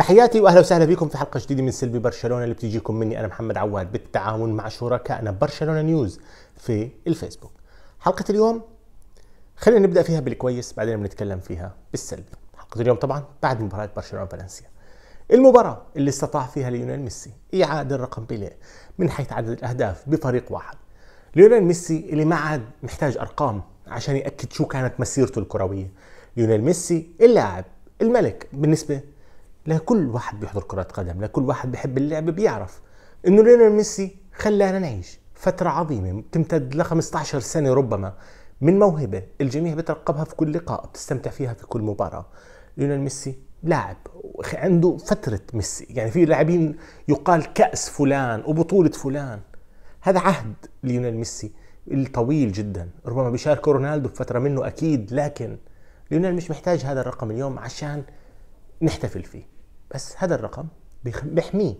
تحياتي واهلا وسهلا بكم في حلقه جديده من سلبي برشلونه اللي بتجيكم مني انا محمد عواد بالتعاون مع شركائنا برشلونه نيوز في الفيسبوك. حلقه اليوم خلينا نبدا فيها بالكويس بعدين بنتكلم فيها بالسلبي. حلقه اليوم طبعا بعد مباراه برشلونه وفالنسيا. المباراة اللي استطاع فيها ليونيل ميسي إعادة الرقم بيليه من حيث عدد الأهداف بفريق واحد. ليونيل ميسي اللي ما عاد محتاج أرقام عشان يأكد شو كانت مسيرته الكروية. ليونيل ميسي اللاعب الملك بالنسبة لا كل واحد بيحضر كرة قدم لا كل واحد بيحب اللعب بيعرف انه ليونيل ميسي خلانا نعيش فترة عظيمة تمتد ل 15 سنة ربما من موهبة الجميع بترقبها في كل لقاء بتستمتع فيها في كل مباراة ليونيل ميسي لاعب عنده فترة ميسي يعني في لاعبين يقال كأس فلان وبطولة فلان هذا عهد ليونيل ميسي الطويل جدا ربما بيشارك رونالدو بفترة منه أكيد لكن ليونيل مش محتاج هذا الرقم اليوم عشان نحتفل فيه بس هذا الرقم بيحميه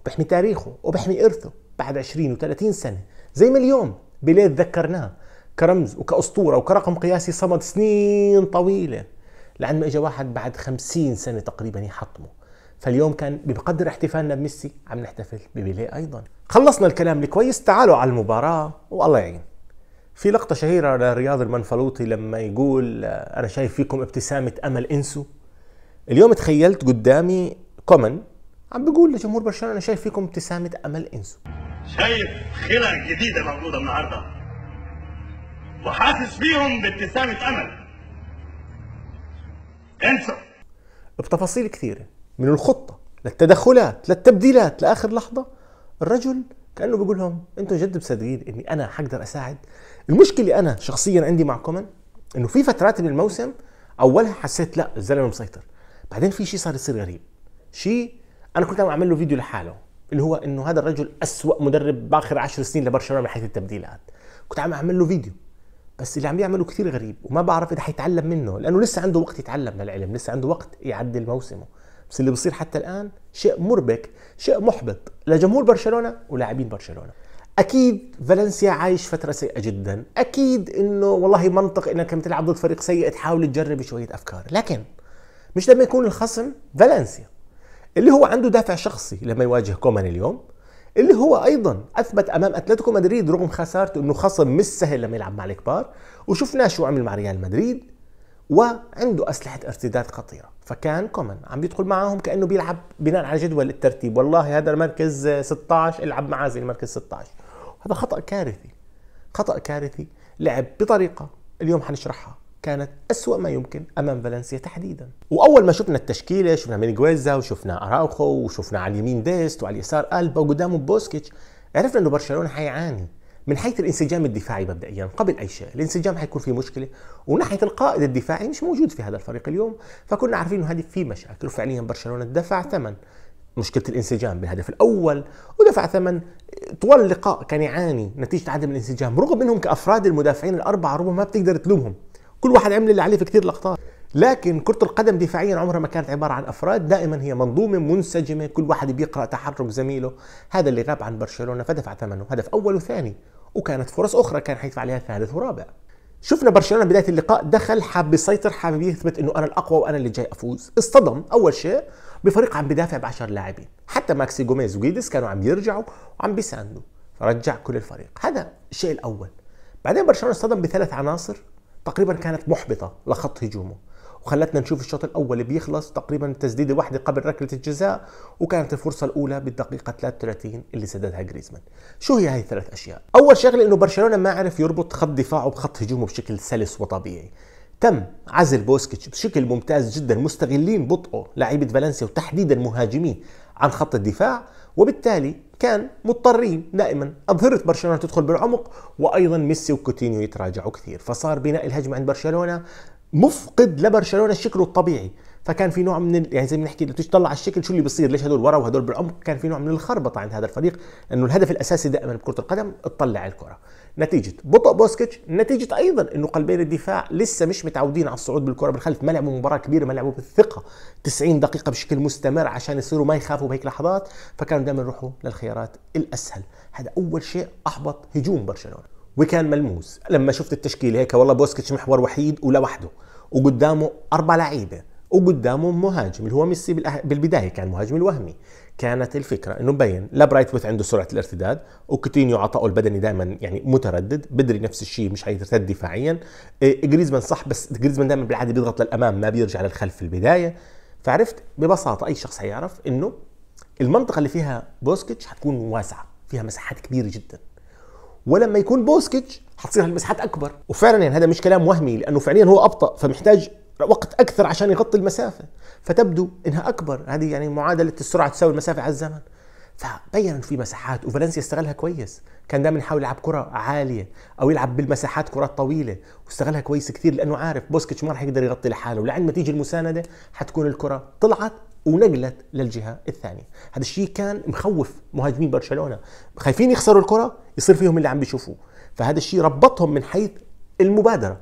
وبيحمي تاريخه وبيحمي إرثه بعد 20 و30 سنة زي ما اليوم بليل ذكرناه كرمز وكأسطورة وكرقم قياسي صمد سنين طويلة لعند ما اجى واحد بعد 50 سنة تقريبا يحطمه فاليوم كان بقدر احتفالنا بميسي عم نحتفل ببيليه أيضا خلصنا الكلام الكويس تعالوا على المباراة والله يعين في لقطة شهيرة لرياض المنفلوطي لما يقول أنا شايف فيكم ابتسامة أمل انسوا اليوم تخيلت قدامي كومان عم بيقول لجمهور برشلونه انا شايف فيكم ابتسامه امل انسو شايف خلع جديده موجوده النهارده وحاسس فيهم بابتسامه امل انسو بتفاصيل كثيره من الخطه للتدخلات للتبديلات لاخر لحظه الرجل كانه بيقول لهم انتم جد مصدقين اني انا حقدر اساعد المشكله انا شخصيا عندي مع كومان انه في فترات من الموسم اولها حسيت لا الزلمه مسيطر بعدين في شيء صار يصير غريب شيء انا كنت عم اعمل له فيديو لحاله اللي هو انه هذا الرجل أسوأ مدرب باخر 10 سنين لبرشلونه من حيث التبديلات كنت عم اعمل له فيديو بس اللي عم يعمله كثير غريب وما بعرف اذا حيتعلم منه لانه لسه عنده وقت يتعلم للعلم لسه عنده وقت يعدل موسمه بس اللي بصير حتى الان شيء مربك شيء محبط لجمهور برشلونه ولاعبين برشلونه اكيد فالنسيا عايش فتره سيئه جدا اكيد انه والله منطق انك لما تلعب ضد فريق سيء تحاول تجرب شويه افكار لكن مش لما يكون الخصم فالنسيا اللي هو عنده دافع شخصي لما يواجه كومان اليوم اللي هو ايضا اثبت امام اتلتيكو مدريد رغم خسارته انه خصم مش سهل لما يلعب مع الكبار وشفناه شو عمل مع ريال مدريد وعنده اسلحه ارتداد خطيره فكان كومان عم بيدخل معاهم كانه بيلعب بناء على جدول الترتيب والله هذا المركز 16 العب معاه زي المركز 16 هذا خطا كارثي خطا كارثي لعب بطريقه اليوم حنشرحها كانت أسوأ ما يمكن أمام فالنسيا تحديدا وأول ما شفنا التشكيلة شفنا مينيغويزا وشفنا أراوخو وشفنا على اليمين ديست وعلى اليسار ألبا وقدامه بوسكيتش عرفنا أنه برشلونة حيعاني من حيث الانسجام الدفاعي مبدئيا قبل اي شيء، الانسجام حيكون في مشكله وناحيه القائد الدفاعي مش موجود في هذا الفريق اليوم، فكنا عارفين انه هذه في مشاكل وفعليا برشلونه دفع ثمن مشكله الانسجام بالهدف الاول ودفع ثمن طوال اللقاء كان يعاني نتيجه عدم الانسجام رغم انهم كافراد المدافعين الاربعه ربما ما بتقدر تلومهم كل واحد عمل اللي عليه في كثير لقطات لكن كرة القدم دفاعيا عمرها ما كانت عبارة عن أفراد دائما هي منظومة منسجمة كل واحد بيقرأ تحرك زميله هذا اللي غاب عن برشلونة فدفع ثمنه هدف أول وثاني وكانت فرص أخرى كان حيدفع عليها ثالث ورابع شفنا برشلونة بداية اللقاء دخل حاب يسيطر حابب يثبت أنه أنا الأقوى وأنا اللي جاي أفوز اصطدم أول شيء بفريق عم بدافع بعشر لاعبين حتى ماكسي جوميز وجيدس كانوا عم يرجعوا وعم بيساندوا رجع كل الفريق هذا الشيء الأول بعدين برشلونة اصطدم بثلاث عناصر تقريبا كانت محبطة لخط هجومه وخلتنا نشوف الشوط الأول بيخلص تقريبا تسديدة واحدة قبل ركلة الجزاء وكانت الفرصة الأولى بالدقيقة 33 اللي سددها جريزمان شو هي هاي الثلاث أشياء؟ أول شغلة إنه برشلونة ما عرف يربط خط دفاعه بخط هجومه بشكل سلس وطبيعي تم عزل بوسكيتش بشكل ممتاز جدا مستغلين بطئه لعيبة فالنسيا وتحديدا مهاجميه عن خط الدفاع وبالتالي كان مضطرين دائما أظهرة برشلونة تدخل بالعمق وأيضا ميسي وكوتينيو يتراجعوا كثير فصار بناء الهجمة عند برشلونة مفقد لبرشلونة شكله الطبيعي فكان في نوع من ال... يعني زي ما بنحكي لو تطلع على الشكل شو اللي بيصير ليش هدول ورا وهدول بالعمق كان في نوع من الخربطه عند هذا الفريق انه الهدف الاساسي دائما بكره القدم تطلع الكره نتيجه بطء بوسكيتش نتيجه ايضا انه قلبين الدفاع لسه مش متعودين على الصعود بالكره بالخلف ما لعبوا مباراه كبيره ما لعبوا بالثقه 90 دقيقه بشكل مستمر عشان يصيروا ما يخافوا بهيك لحظات فكانوا دائما يروحوا للخيارات الاسهل هذا اول شيء احبط هجوم برشلونه وكان ملموس لما شفت التشكيله هيك والله بوسكيتش محور وحيد ولوحده وقدامه اربع لعيبه وقدامه مهاجم اللي هو ميسي بالبدايه كان مهاجم الوهمي كانت الفكره انه مبين لا برايت بوث عنده سرعه الارتداد وكوتينيو عطائه البدني دائما يعني متردد بدري نفس الشيء مش حيرتد دفاعيا إيه، جريزمان صح بس جريزمان دائما بالعاده بيضغط للامام ما بيرجع للخلف في البدايه فعرفت ببساطه اي شخص حيعرف انه المنطقه اللي فيها بوسكيتش حتكون واسعه فيها مساحات كبيره جدا ولما يكون بوسكيتش حتصير هالمساحات اكبر وفعلا يعني هذا مش كلام وهمي لانه فعليا هو ابطا فمحتاج وقت اكثر عشان يغطي المسافه فتبدو انها اكبر هذه يعني معادله السرعه تساوي المسافه على الزمن فبين انه في مساحات وفالنسيا استغلها كويس كان دائما يحاول يلعب كره عاليه او يلعب بالمساحات كرات طويله واستغلها كويس كثير لانه عارف بوسكيتش ما راح يقدر يغطي لحاله ولعند ما تيجي المسانده حتكون الكره طلعت ونقلت للجهه الثانيه هذا الشيء كان مخوف مهاجمين برشلونه خايفين يخسروا الكره يصير فيهم اللي عم بيشوفوه فهذا الشيء ربطهم من حيث المبادره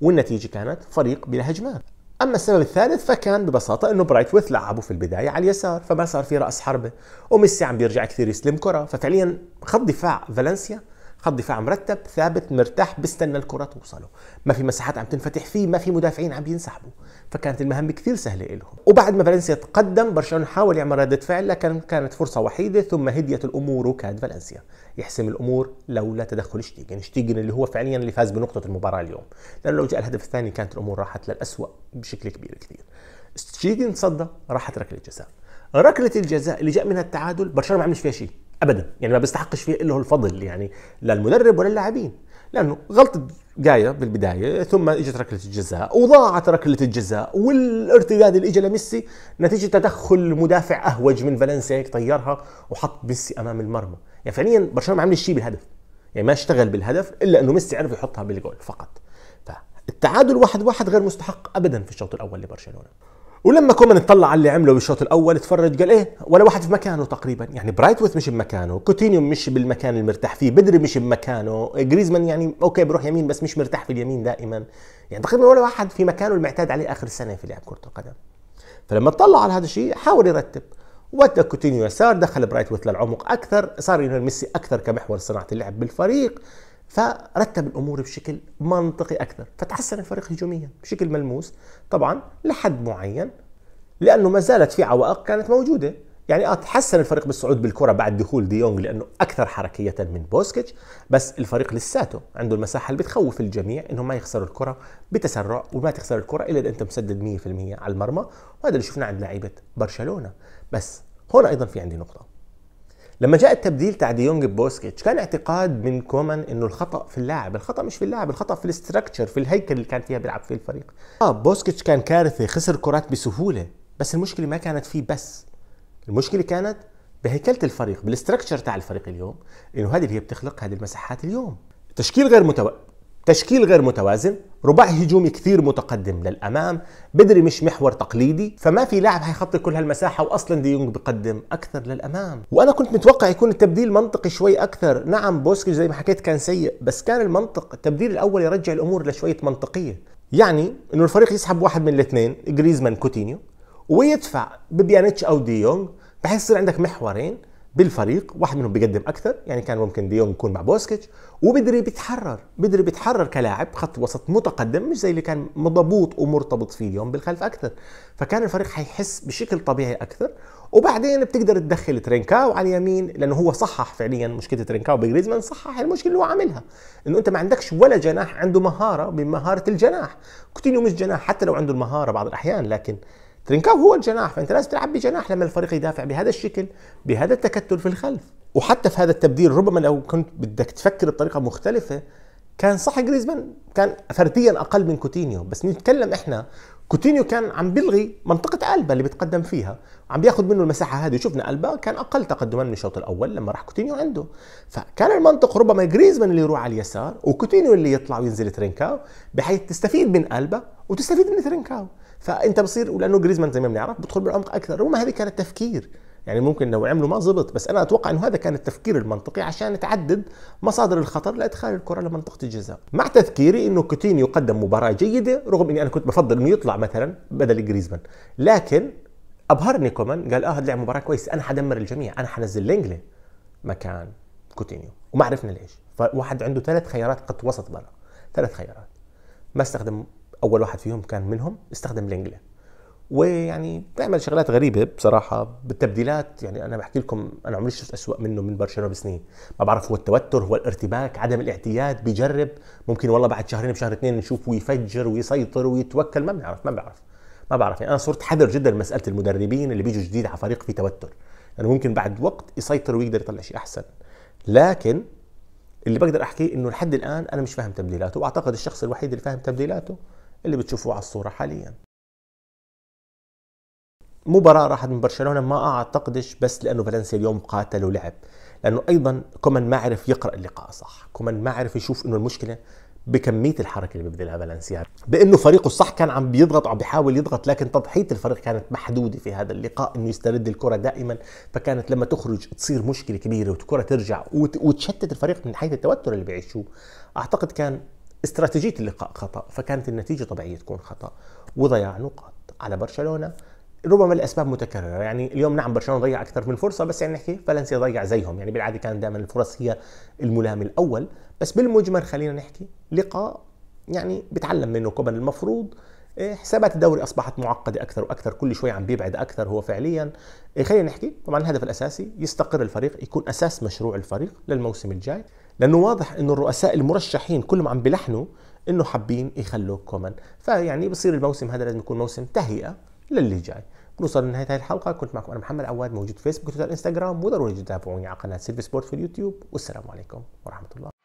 والنتيجة كانت فريق بلا هجمات اما السبب الثالث فكان ببساطه انه برايتويث لعبوا في البدايه على اليسار فما صار في راس حربه وميسي عم بيرجع كثير يستلم كره ففعليا خط دفاع فالنسيا خط دفاع مرتب ثابت مرتاح بيستنى الكره توصله ما في مساحات عم تنفتح فيه ما في مدافعين عم ينسحبوا فكانت المهمه كثير سهله لهم وبعد ما فالنسيا تقدم برشلونه حاول يعمل رده فعل لكن كانت فرصه وحيده ثم هديت الامور وكاد فالنسيا يحسم الامور لولا تدخل شتيجن شتيجن اللي هو فعليا اللي فاز بنقطه المباراه اليوم لانه لو جاء الهدف الثاني كانت الامور راحت للأسوأ بشكل كبير كثير شتيجن صدى راحت ركله جزاء ركله الجزاء اللي جاء منها التعادل برشلونه ما عملش فيها شيء ابدا يعني ما بيستحقش فيه الا هو الفضل يعني لا المدرب ولا اللاعبين لانه غلطه جايه بالبدايه ثم اجت ركله الجزاء وضاعت ركله الجزاء والارتداد اللي اجى لميسي نتيجه تدخل مدافع اهوج من فالنسيا هيك طيرها وحط ميسي امام المرمى يعني فعليا برشلونه ما عمل شيء بالهدف يعني ما اشتغل بالهدف الا انه ميسي عرف يحطها بالجول فقط فالتعادل واحد واحد غير مستحق ابدا في الشوط الاول لبرشلونه ولما كومان اطلع على اللي عمله بالشوط الاول اتفرج قال ايه ولا واحد في مكانه تقريبا يعني برايتوث مش بمكانه كوتينيو مش بالمكان المرتاح فيه بدري مش بمكانه جريزمان يعني اوكي بروح يمين بس مش مرتاح في اليمين دائما يعني تقريبا ولا واحد في مكانه المعتاد عليه اخر سنه في لعب كره القدم فلما اطلع على هذا الشيء حاول يرتب ودى كوتينيو يسار دخل برايتوث للعمق اكثر صار يونيل ميسي اكثر كمحور صناعه اللعب بالفريق فرتب الامور بشكل منطقي اكثر فتحسن الفريق هجوميا بشكل ملموس طبعا لحد معين لانه ما زالت في عوائق كانت موجوده يعني اه تحسن الفريق بالصعود بالكره بعد دخول ديونغ دي لانه اكثر حركيه من بوسكيتش بس الفريق لساته عنده المساحه اللي بتخوف الجميع انهم ما يخسروا الكره بتسرع وما تخسر الكره الا اذا انت مسدد 100% على المرمى وهذا اللي شفناه عند لعيبه برشلونه بس هون ايضا في عندي نقطه لما جاء التبديل تاع ديونج دي بوسكيتش كان اعتقاد من كومان انه الخطا في اللاعب، الخطا مش في اللاعب، الخطا في الاستراكشر، في الهيكل اللي كان فيها بيلعب فيه الفريق. اه بوسكيتش كان كارثه، خسر كرات بسهوله، بس المشكله ما كانت فيه بس. المشكله كانت بهيكله الفريق، بالاستراكشر تاع الفريق اليوم، انه هذه اللي هي بتخلق هذه المساحات اليوم. تشكيل غير متوقع تشكيل غير متوازن رباع هجومي كثير متقدم للامام بدري مش محور تقليدي فما في لاعب حيخطي كل هالمساحه واصلا ديونج دي بقدم اكثر للامام وانا كنت متوقع يكون التبديل منطقي شوي اكثر نعم بوسكي زي ما حكيت كان سيء بس كان المنطق التبديل الاول يرجع الامور لشويه منطقيه يعني انه الفريق يسحب واحد من الاثنين جريزمان كوتينيو ويدفع ببيانيتش او ديونج دي بحيث يصير عندك محورين بالفريق واحد منهم بيقدم اكثر يعني كان ممكن ديونج يكون مع بوسكيتش وبدري بيتحرر بدري بيتحرر كلاعب خط وسط متقدم مش زي اللي كان مضبوط ومرتبط فيه اليوم بالخلف اكثر فكان الفريق حيحس بشكل طبيعي اكثر وبعدين بتقدر تدخل ترينكاو على اليمين لانه هو صحح فعليا مشكله ترينكاو بجريزمان صحح المشكله اللي هو عاملها انه انت ما عندكش ولا جناح عنده مهاره بمهاره الجناح كوتينيو مش جناح حتى لو عنده المهاره بعض الاحيان لكن ترينكاو هو الجناح فانت لازم تلعب بجناح لما الفريق يدافع بهذا الشكل بهذا التكتل في الخلف وحتى في هذا التبديل ربما لو كنت بدك تفكر بطريقه مختلفه كان صح جريزمان كان فرديا اقل من كوتينيو بس نتكلم احنا كوتينيو كان عم بيلغي منطقة ألبا اللي بتقدم فيها عم بياخذ منه المساحة هذه شفنا ألبا كان أقل تقدما من الشوط الأول لما راح كوتينيو عنده فكان المنطق ربما جريزمان اللي يروح على اليسار وكوتينيو اللي يطلع وينزل ترينكاو بحيث تستفيد من ألبا وتستفيد من ترينكاو فانت بصير ولانه جريزمان زي ما بنعرف بدخل بالعمق اكثر ربما هذه كانت تفكير يعني ممكن لو عملوا ما زبط بس انا اتوقع انه هذا كان التفكير المنطقي عشان تعدد مصادر الخطر لادخال الكره لمنطقه الجزاء مع تذكيري انه كوتينيو قدم مباراه جيده رغم اني انا كنت بفضل انه يطلع مثلا بدل جريزمان لكن ابهرني كومان قال اه هذا لعب مباراه كويس انا حدمر الجميع انا حنزل لينجلي مكان كوتينيو وما عرفنا ليش فواحد عنده ثلاث خيارات قد وسط برا ثلاث خيارات ما استخدم اول واحد فيهم كان منهم استخدم لينجلا ويعني بيعمل شغلات غريبه بصراحه بالتبديلات يعني انا بحكي لكم انا عمري شفت اسوء منه من برشلونه بسنين ما بعرف هو التوتر هو الارتباك عدم الاعتياد بيجرب ممكن والله بعد شهرين بشهر اثنين نشوف ويفجر ويسيطر ويتوكل ما بنعرف ما بعرف ما بعرف يعني انا صرت حذر جدا مساله المدربين اللي بيجوا جديد على فريق في توتر يعني ممكن بعد وقت يسيطر ويقدر يطلع شيء احسن لكن اللي بقدر احكيه انه لحد الان انا مش فاهم تبديلاته واعتقد الشخص الوحيد اللي فاهم تبديلاته اللي بتشوفوه على الصورة حاليا مباراة راحت من برشلونة ما أعتقدش بس لأنه فالنسيا اليوم قاتل ولعب لأنه أيضا كومان ما عرف يقرأ اللقاء صح كومان ما عرف يشوف أنه المشكلة بكمية الحركة اللي بيبذلها فالنسيا بأنه فريقه الصح كان عم بيضغط وعم بيحاول يضغط لكن تضحية الفريق كانت محدودة في هذا اللقاء أنه يسترد الكرة دائما فكانت لما تخرج تصير مشكلة كبيرة والكرة ترجع وتشتت الفريق من حيث التوتر اللي بيعيشوه أعتقد كان استراتيجيه اللقاء خطا فكانت النتيجه طبيعيه تكون خطا وضياع نقاط على برشلونه ربما الاسباب متكرره يعني اليوم نعم برشلونه ضيع اكثر من فرصه بس يعني نحكي فالنسيا ضيع زيهم يعني بالعاده كان دائما الفرص هي الملام الاول بس بالمجمل خلينا نحكي لقاء يعني بتعلم منه كوبن المفروض إيه، حسابات الدوري اصبحت معقده اكثر واكثر كل شوي عم بيبعد اكثر هو فعليا إيه، خلينا نحكي طبعا الهدف الاساسي يستقر الفريق يكون اساس مشروع الفريق للموسم الجاي لانه واضح انه الرؤساء المرشحين كلهم عم بلحنوا انه حابين يخلوا كومان فيعني بصير الموسم هذا لازم يكون موسم تهيئه للي جاي بنوصل لنهاية هذه الحلقة كنت معكم أنا محمد عواد موجود في فيسبوك وتويتر انستغرام وضروري تتابعوني على قناة سيلفي سبورت في اليوتيوب والسلام عليكم ورحمة الله